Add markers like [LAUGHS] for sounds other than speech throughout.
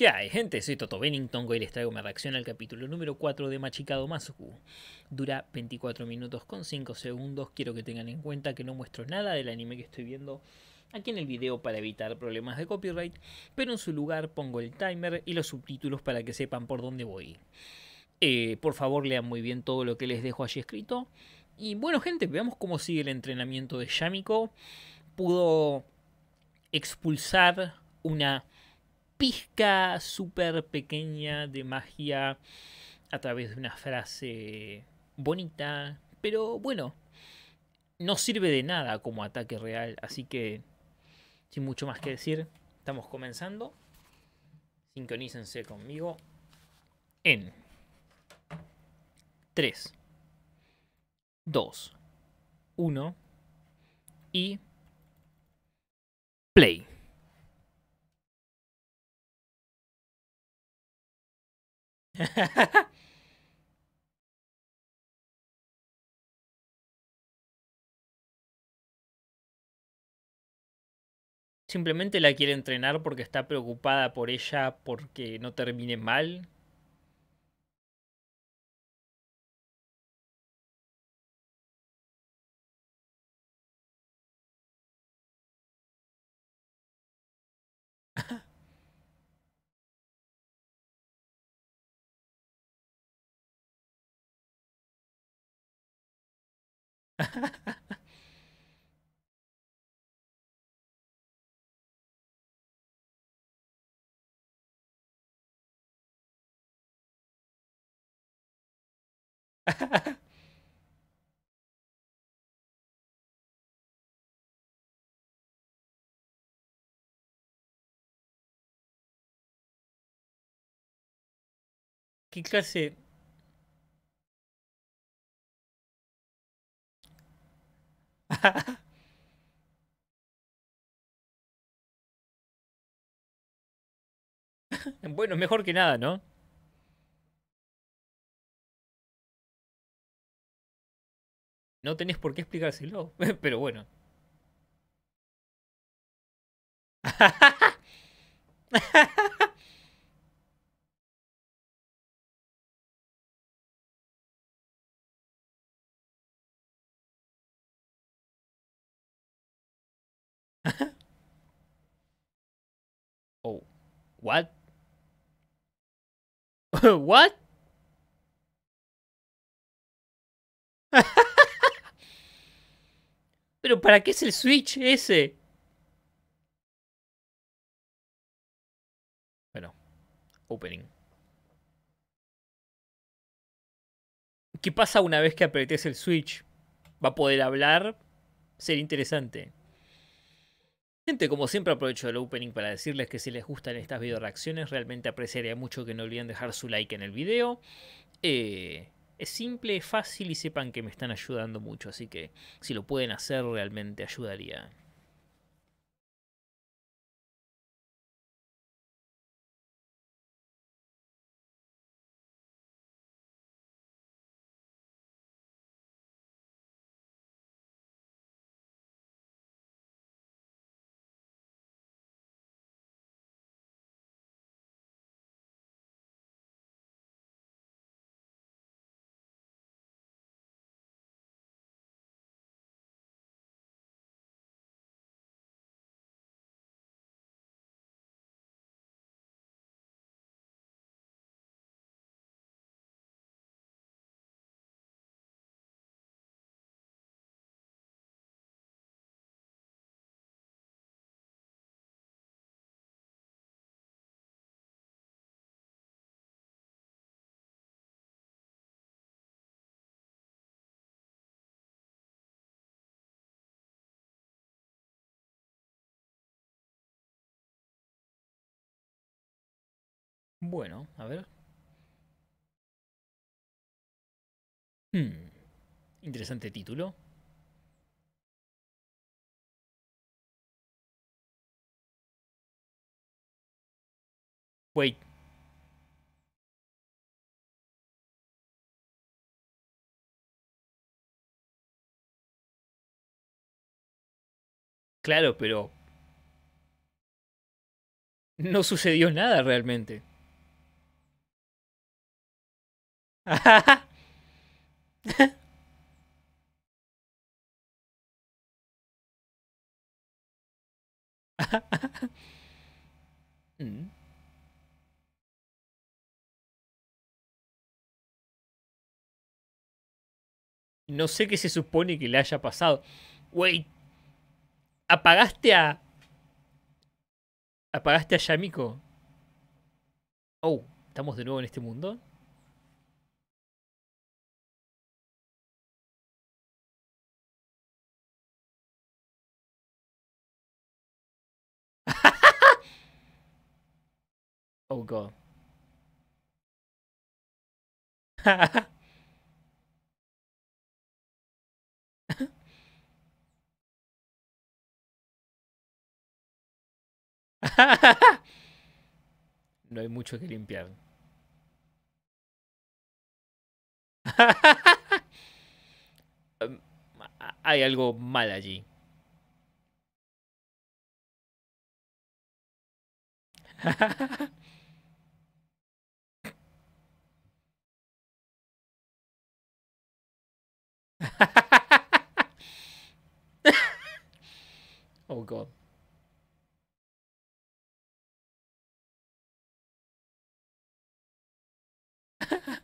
¿Qué hay, gente? Soy Toto Bennington, hoy les traigo mi reacción al capítulo número 4 de Machicado Masuku. Dura 24 minutos con 5 segundos, quiero que tengan en cuenta que no muestro nada del anime que estoy viendo aquí en el video para evitar problemas de copyright, pero en su lugar pongo el timer y los subtítulos para que sepan por dónde voy. Eh, por favor lean muy bien todo lo que les dejo allí escrito. Y bueno gente, veamos cómo sigue el entrenamiento de Yamiko. Pudo expulsar una pizca súper pequeña de magia a través de una frase bonita, pero bueno, no sirve de nada como ataque real, así que sin mucho más que decir, estamos comenzando. Sincronícense conmigo en 3, 2, 1 y play. [LAUGHS] Simplemente la quiere entrenar porque está preocupada por ella porque no termine mal. [LAUGHS] 聞かせ [LAUGHS] bueno, mejor que nada, ¿no? No tenés por qué explicárselo, [LAUGHS] pero bueno. [LAUGHS] What? [LAUGHS] What? [LAUGHS] Pero ¿para qué es el Switch ese? Bueno, opening. ¿Qué pasa una vez que apretes el Switch? ¿Va a poder hablar? Sería interesante. Gente, como siempre aprovecho el opening para decirles que si les gustan estas video reacciones, realmente apreciaría mucho que no olviden dejar su like en el video. Eh, es simple, fácil y sepan que me están ayudando mucho, así que si lo pueden hacer realmente ayudaría. Bueno, a ver. Hmm. Interesante título. Wait. Claro, pero... No sucedió nada realmente. [LAUGHS] No sé qué se supone que le haya pasado. Wey, apagaste a... Apagaste a Yamiko. Oh, ¿estamos de nuevo en este mundo? Oh god. [LAUGHS] no hay mucho que limpiar. [LAUGHS] hay algo mal allí. [LAUGHS] [LAUGHS] oh god. [LAUGHS]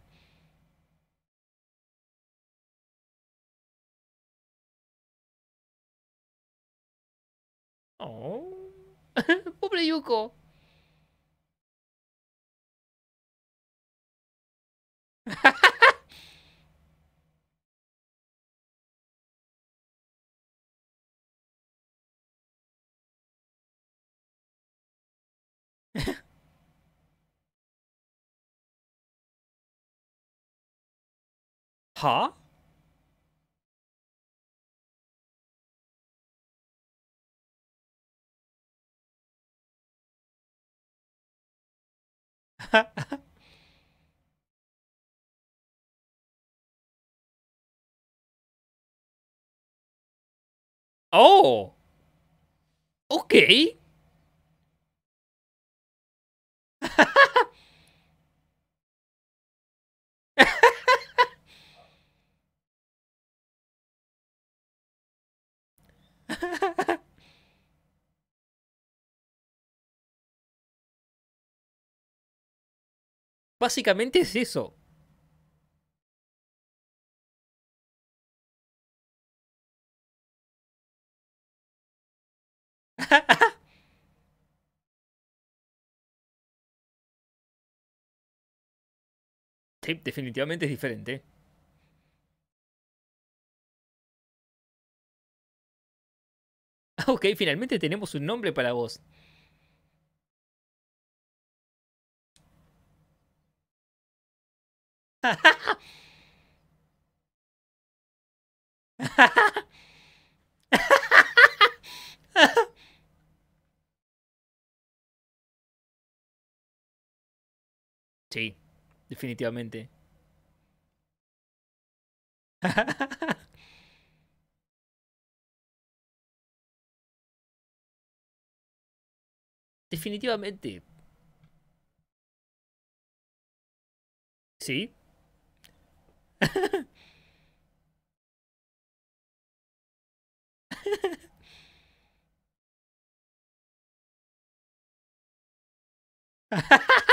oh. [LAUGHS] Pobre Yuko. [LAUGHS] huh? [LAUGHS] oh. Okay. Básicamente es eso. definitivamente es diferente. [LAUGHS] Ah, okay, finalmente tenemos un nombre para vos. [LAUGHS] Sí definitivamente. [LAUGHS] definitivamente. ¿Sí? [LAUGHS]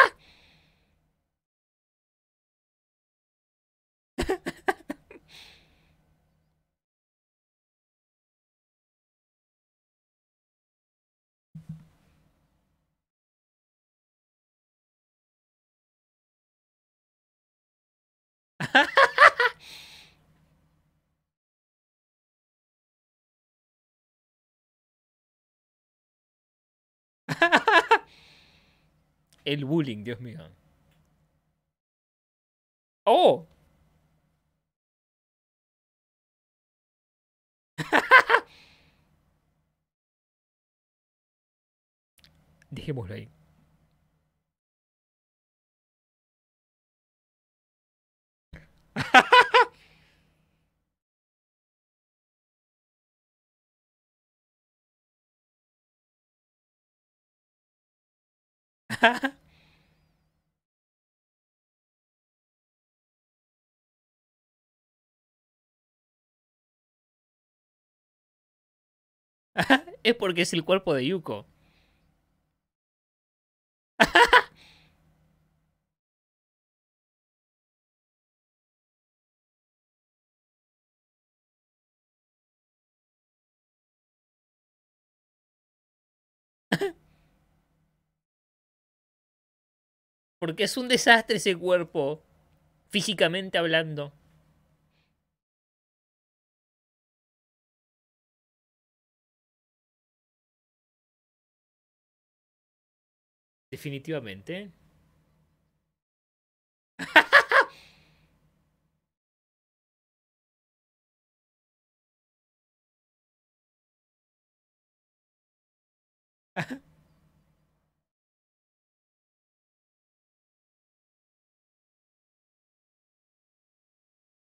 El bullying, Dios mío. ¡Oh! [LAUGHS] Dejémoslo ahí. es porque es el cuerpo de Yuko. Porque es un desastre ese cuerpo, físicamente hablando. Definitivamente. [LAUGHS]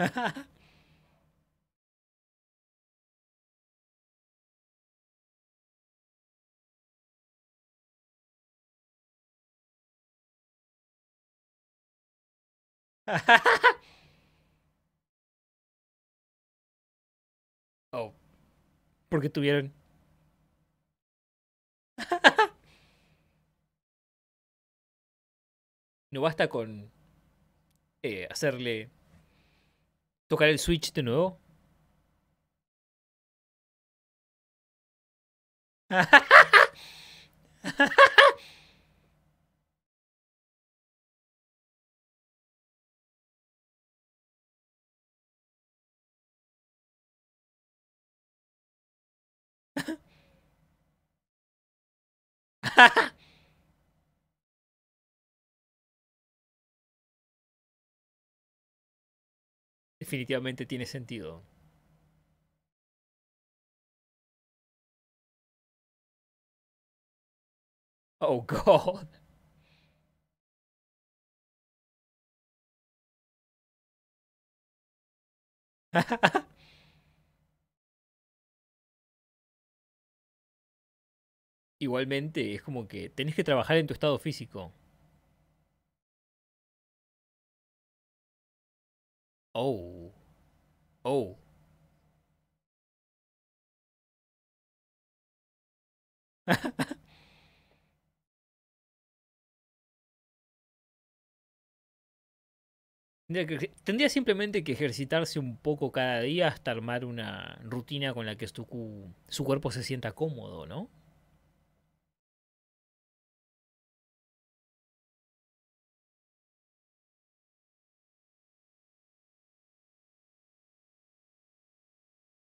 [LAUGHS] oh, porque tuvieron. [LAUGHS] no basta con eh, hacerle tocar el switch de nuevo. definitivamente tiene sentido. Oh, [LAUGHS] God. [LAUGHS] Igualmente, es como que tenés que trabajar en tu estado físico. Oh. Oh. [LAUGHS] tendría, simplemente que ejercitarse un poco cada día hasta armar una rutina con la que su cuerpo se sienta cómodo, ¿no?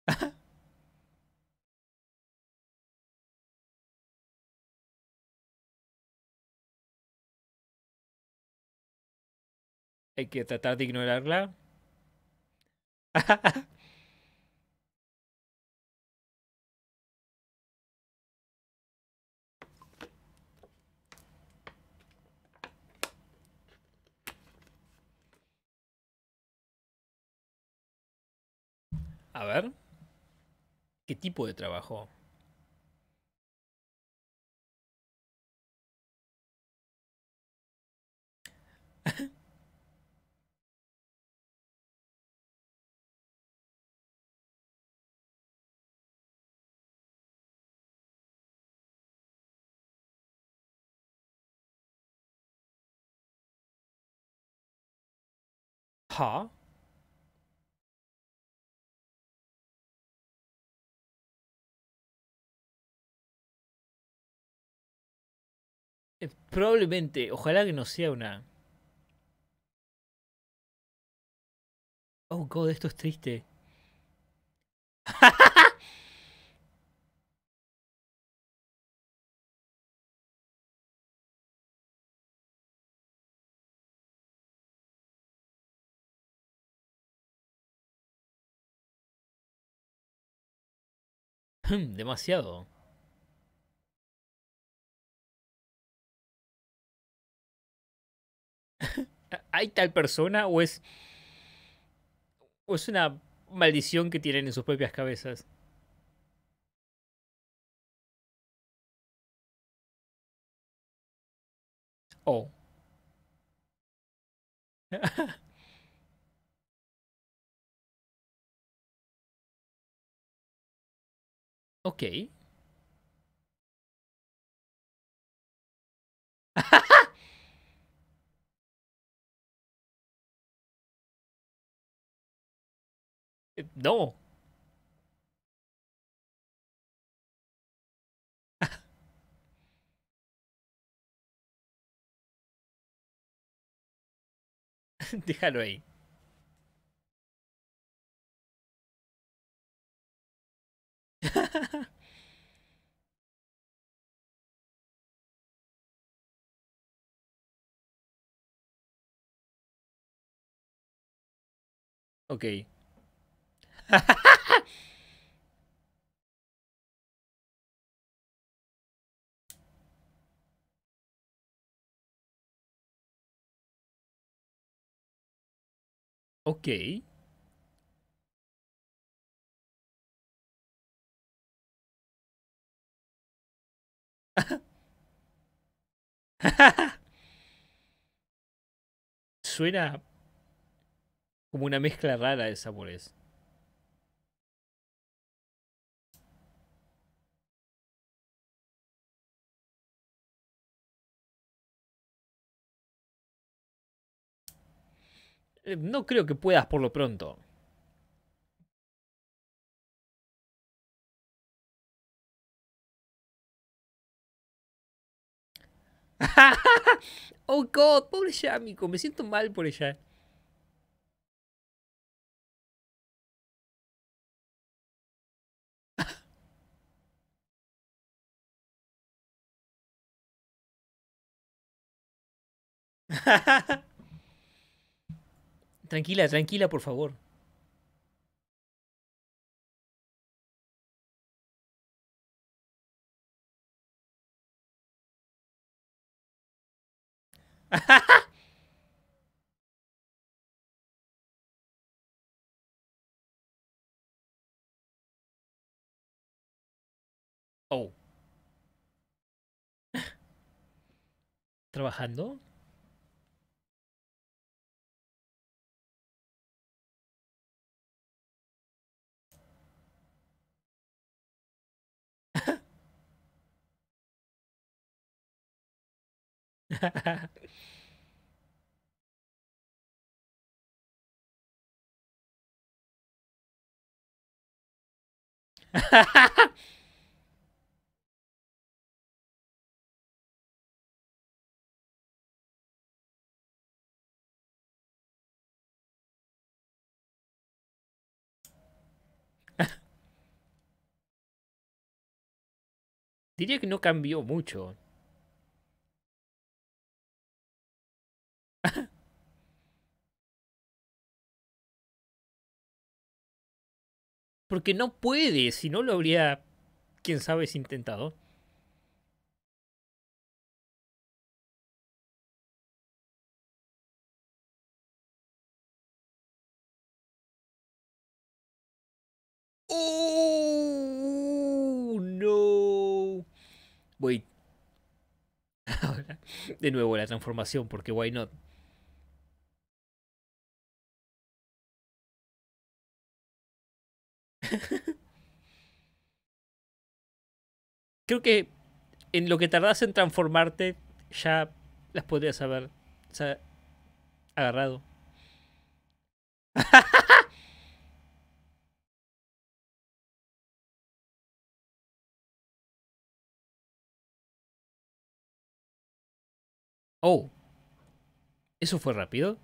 [LAUGHS] Hay que tratar de ignorarla. [LAUGHS] A ver. ¿Qué tipo de trabajo? [LAUGHS] probablemente, ojalá que no sea una. Oh god, esto es triste. [LAUGHS] Demasiado. ¿hay tal persona o es, o es una maldición que tienen en sus propias cabezas? Oh. [LAUGHS] Eh, no. [LAUGHS] Déjalo ahí. [LAUGHS] Okay. [LAUGHS] Okay. [LAUGHS] Suena como una mezcla rara de sabores. Eh, no creo que puedas por lo pronto. [LAUGHS] oh God, pobre amigo. me siento mal por ella. [LAUGHS] Tranquila, tranquila, por favor. [LAUGHS] oh. ¿Trabajando? Diría que no cambió mucho. Porque no puede, si no lo habría, quién sabe, intentado. ¡Oh! ¡No! voy [LAUGHS] Ahora, de nuevo la transformación, porque why not? Creo que en lo que tardas en transformarte, ya las podrías haber agarrado. [LAUGHS] oh. ¿Eso fue rápido?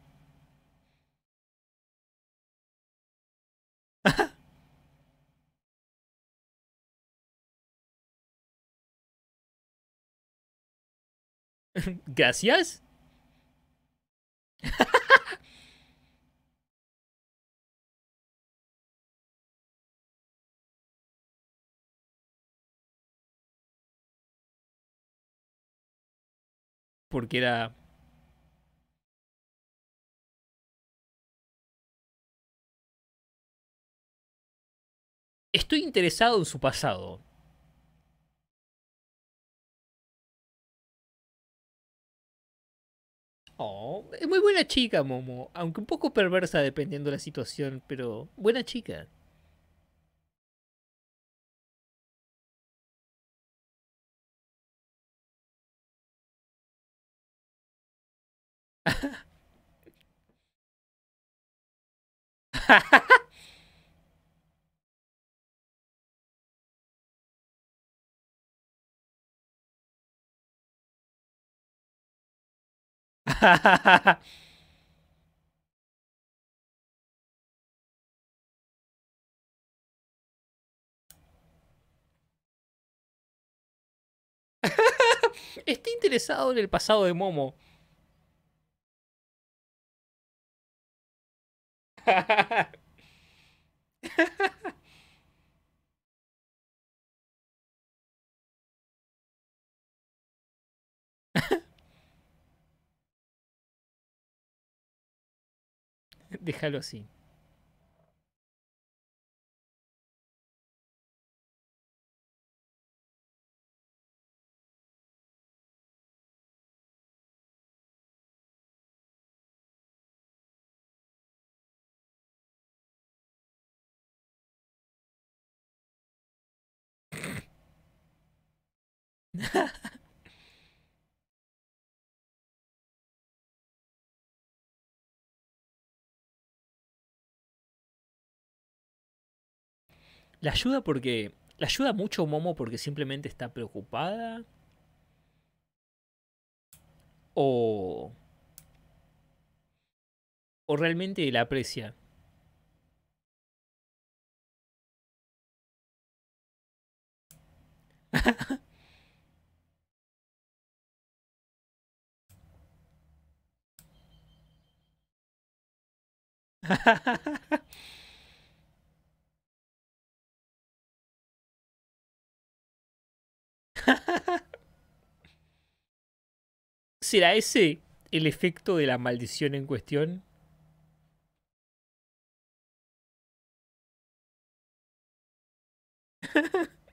Gracias. [LAUGHS] [LAUGHS] Porque era... Estoy interesado en su pasado. Oh, es muy buena chica, Momo. Aunque un poco perversa dependiendo de la situación, pero buena chica. [LAUGHS] [LAUGHS] Está interesado en el pasado de Momo. [LAUGHS] [LAUGHS] Déjalo así. [LAUGHS] La ayuda porque. La ayuda mucho Momo porque simplemente está preocupada. O. O realmente la aprecia. [LAUGHS] [LAUGHS] ¿Será ese el efecto de la maldición en cuestión? [LAUGHS]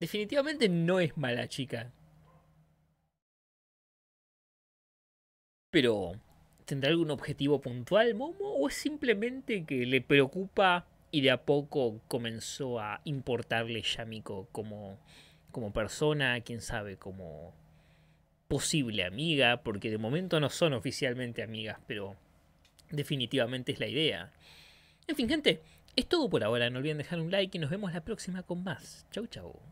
Definitivamente no es mala chica. Pero, ¿tendrá algún objetivo puntual Momo? ¿O es simplemente que le preocupa y de a poco comenzó a importarle Yamiko como, como persona, quién sabe, como posible amiga? Porque de momento no son oficialmente amigas, pero definitivamente es la idea. En fin, gente, es todo por ahora. No olviden dejar un like y nos vemos la próxima con más. Chau, chau.